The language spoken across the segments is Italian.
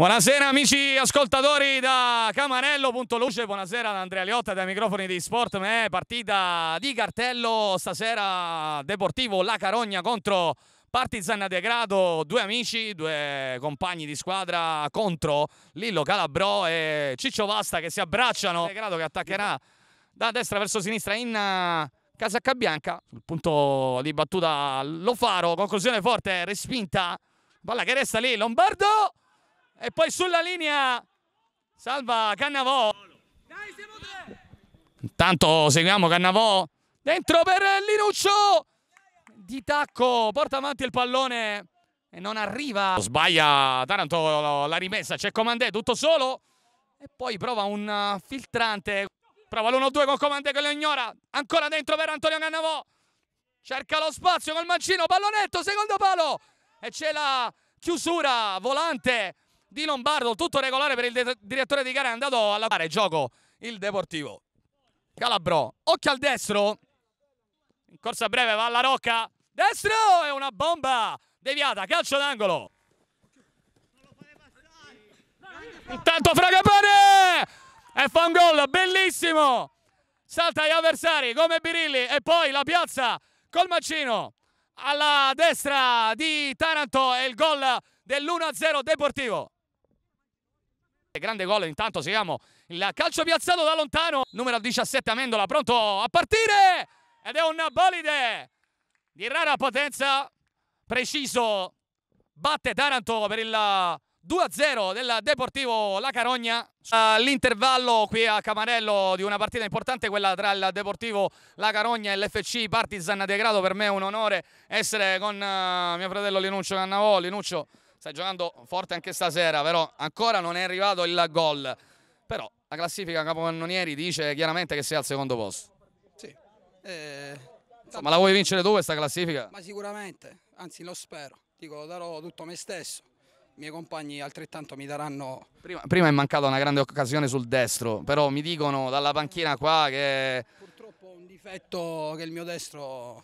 Buonasera amici ascoltatori da Camarello.luce, buonasera da Andrea Liotta dai microfoni di Sport, è partita di cartello stasera Deportivo La Carogna contro Partizan Degrado, due amici, due compagni di squadra contro Lillo Calabrò e Ciccio Vasta che si abbracciano. Degrado che attaccherà da destra verso sinistra in eh, casacca bianca, sul punto di battuta Lofaro, conclusione forte, respinta, palla che resta lì, Lombardo e poi sulla linea salva Cannavò. Intanto seguiamo Cannavò. Dentro per Linuccio. Di tacco, porta avanti il pallone e non arriva. Sbaglia Taranto la rimessa, c'è Comandè tutto solo. E poi prova un filtrante. Prova l'1-2 con Comandè che lo ignora. Ancora dentro per Antonio Cannavò. Cerca lo spazio col mancino, pallonetto, secondo palo. E c'è la chiusura, volante di Lombardo, tutto regolare per il direttore di gara è andato a pare, gioco il Deportivo. Calabro, occhio al destro, in corsa breve va alla Rocca, destro e una bomba, deviata, calcio d'angolo. Intanto Fragapane, e fa un gol, bellissimo! Salta gli avversari come Birilli e poi la piazza col mancino alla destra di Taranto e il gol dell'1-0 Deportivo. Grande gol, intanto seguiamo il calcio piazzato da lontano. Numero 17 Amendola, pronto a partire! Ed è un bolide di rara potenza, preciso. Batte Taranto per il 2-0 del Deportivo La Carogna. L'intervallo qui a Camarello di una partita importante, quella tra il Deportivo La Carogna e l'FC Partizan De Grado. Per me è un onore essere con eh, mio fratello Linuccio Cannavò. Linuccio Sta giocando forte anche stasera, però ancora non è arrivato il gol. Però la classifica capocannonieri dice chiaramente che sei al secondo posto. Sì. Eh, Insomma, la vuoi vincere tu questa classifica? Ma sicuramente, anzi lo spero. Dico, darò tutto me stesso. I miei compagni altrettanto mi daranno... Prima, prima è mancata una grande occasione sul destro, però mi dicono dalla panchina qua che... Purtroppo un difetto che il mio destro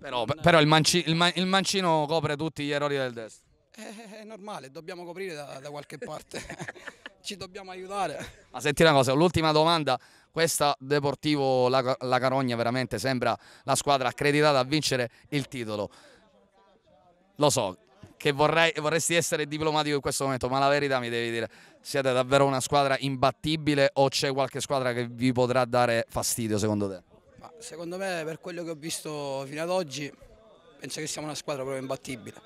però, però il, manci, il, man, il, mancino copre tutti gli errori del destro. Eh, è, normale, dobbiamo coprire da, da qualche parte. Ci dobbiamo aiutare. Ma senti una cosa, l'ultima domanda. Questa Deportivo la, la Carogna veramente sembra la squadra accreditata a vincere il titolo. Lo so, che vorrei, vorresti essere diplomatico in questo momento, ma la verità mi devi dire, siete davvero una squadra imbattibile o c'è qualche squadra che vi potrà dare fastidio secondo te? Ma secondo me per quello che ho visto fino ad oggi penso che siamo una squadra proprio imbattibile.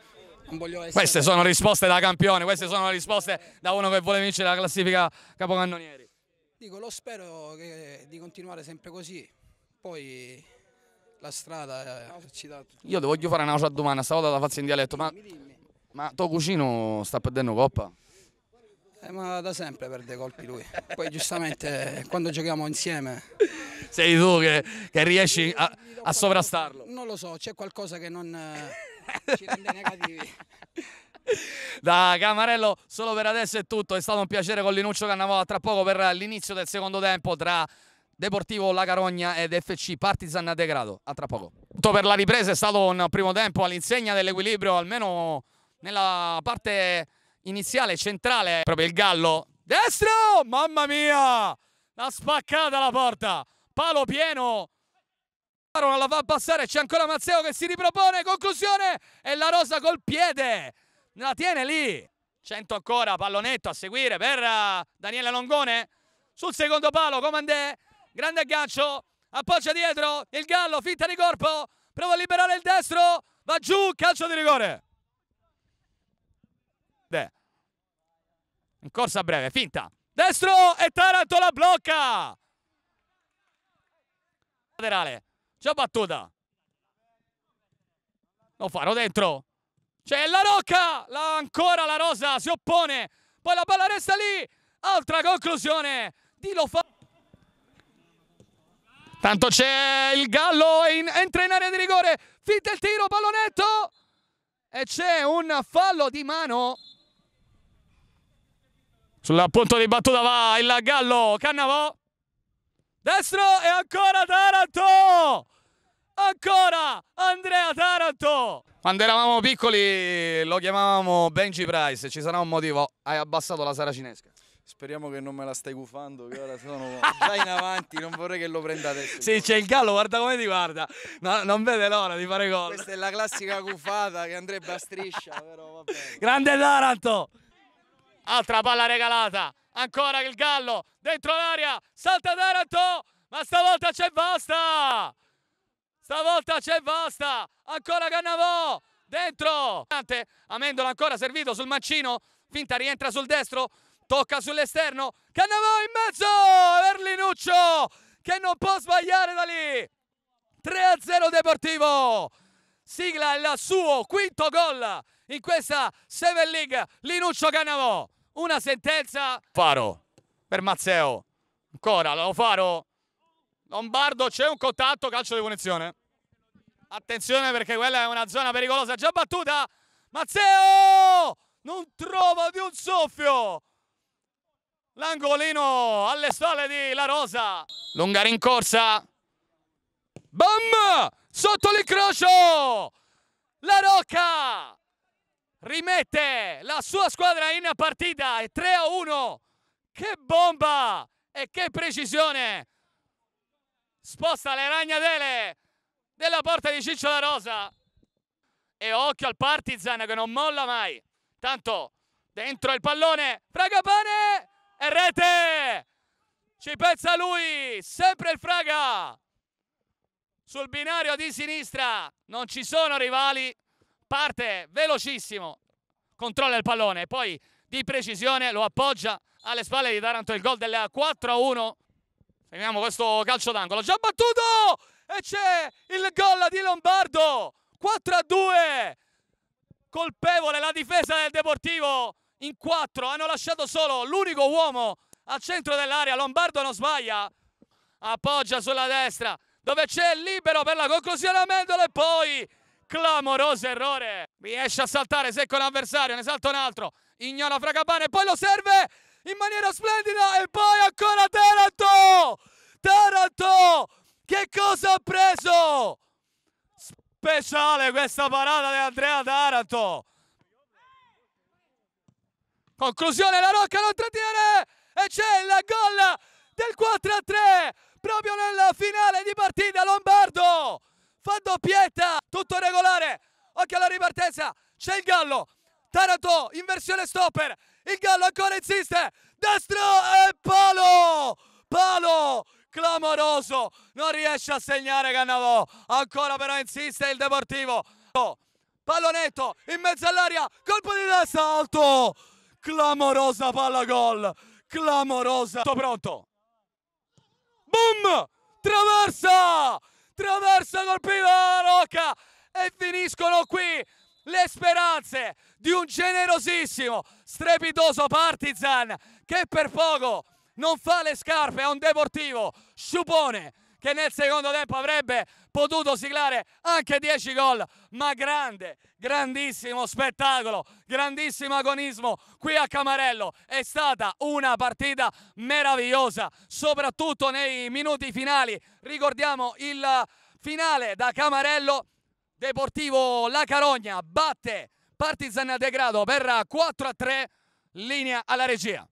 Queste sono risposte da campione, queste sono risposte da uno che vuole vincere la classifica capocannonieri. Dico, lo spero che, di continuare sempre così, poi la strada eh, ci dà... Io ti voglio fare una cosa domanda, stavolta la faccio in dialetto, ma, ma tuo cugino sta perdendo coppa? Eh, ma da sempre perde colpi lui, poi giustamente quando giochiamo insieme... Sei tu che, che riesci a, a sovrastarlo? Non lo so, c'è qualcosa che non... Eh, rende negativi. Da Camarello solo per adesso è tutto, è stato un piacere con Linuccio Cannavola tra poco per l'inizio del secondo tempo tra Deportivo La Carogna ed FC Partizan Degrado. A tra poco. Tutto per la ripresa è stato un primo tempo all'insegna dell'equilibrio, almeno nella parte iniziale, centrale, proprio il Gallo. Destro! Mamma mia! La spaccata la porta! Palo pieno non la fa passare, c'è ancora Mazzeo che si ripropone, conclusione e la Rosa col piede la tiene lì. 100 ancora, pallonetto a seguire per eh, Daniele Longone sul secondo palo, Comandè, grande aggancio, appoggia dietro, il Gallo finta di corpo, prova a liberare il destro, va giù, calcio di rigore. De. In corsa breve, finta, destro e Taranto la blocca. Laterale c'è battuta. lo farò dentro. C'è la Rocca. La, ancora la Rosa si oppone. Poi la palla resta lì. Altra conclusione di lo fa Tanto c'è il Gallo. In, entra in area di rigore. Finta il tiro. Pallonetto. E c'è un fallo di mano. Sulla punto di battuta va il Gallo. Cannavò. Destro e ancora Taranto. Ancora Andrea Taranto! Quando eravamo piccoli lo chiamavamo Benji Price, ci sarà un motivo, hai abbassato la Sara Cinesca. Speriamo che non me la stai gufando, che ora sono già in avanti, non vorrei che lo prenda adesso. Sì, c'è il gallo, guarda come ti guarda, no, non vede l'ora di fare gol. Questa è la classica gufata che andrebbe a striscia, però vabbè. Grande Taranto! Altra palla regalata, ancora il gallo, dentro l'aria, salta Taranto, ma stavolta c'è basta! Stavolta c'è Vasta, ancora Cannavò, dentro. Amendola ancora servito sul mancino, finta rientra sul destro, tocca sull'esterno, Cannavò in mezzo, Berlinuccio che non può sbagliare da lì. 3-0 Deportivo. Sigla il suo quinto gol in questa Seven League. Linuccio Cannavò. Una sentenza. Faro per Mazzeo. Ancora lo Faro Lombardo c'è un contatto, calcio di punizione. Attenzione perché quella è una zona pericolosa, già battuta. Mazzeo non trova di un soffio. L'angolino alle spalle di La Rosa. Lunga rincorsa. Bam! Sotto l'incrocio! La Rocca rimette la sua squadra in partita. È 3 a 1. Che bomba! E che precisione! sposta le ragnatele della porta di Ciccio La Rosa. E occhio al Partizan che non molla mai. Tanto dentro il pallone, Fraga Pane e rete! Ci pensa lui, sempre il Fraga. Sul binario di sinistra non ci sono rivali. Parte velocissimo, controlla il pallone, poi di precisione lo appoggia alle spalle di Taranto il gol del 4-1 Fermiamo questo calcio d'angolo. Già battuto! E c'è il gol di Lombardo. 4 a 2. Colpevole la difesa del Deportivo. In 4 hanno lasciato solo l'unico uomo al centro dell'area. Lombardo non sbaglia. Appoggia sulla destra dove c'è il libero per la conclusione a Mendola e poi clamoroso errore. Riesce a saltare secco l'avversario, ne salta un altro. Ignora Fracabane e poi lo serve in maniera splendida e poi ancora Taranto! Taranto! Che cosa ha preso? Speciale questa parata di Andrea Taranto! Conclusione, la Rocca non trattiene e c'è il gol del 4-3 proprio nella finale di partita Lombardo fa doppietta, tutto regolare, occhio alla ripartenza, c'è il Gallo, Taranto in versione stopper, il gallo ancora insiste, destro e palo, palo, clamoroso, non riesce a segnare Cannavò, ancora però insiste il Deportivo, pallonetto in mezzo all'aria, colpo di testa alto, clamorosa palla gol, clamorosa, tutto pronto, boom, traversa, traversa colpita la rocca e finiscono qui le speranze di un generosissimo, strepitoso Partizan che per poco non fa le scarpe a un Deportivo Sciupone che nel secondo tempo avrebbe potuto siglare anche 10 gol, ma grande, grandissimo spettacolo, grandissimo agonismo qui a Camarello. È stata una partita meravigliosa, soprattutto nei minuti finali. Ricordiamo il finale da Camarello Deportivo La Carogna batte Partizan Degrado per 4 a 3, linea alla regia.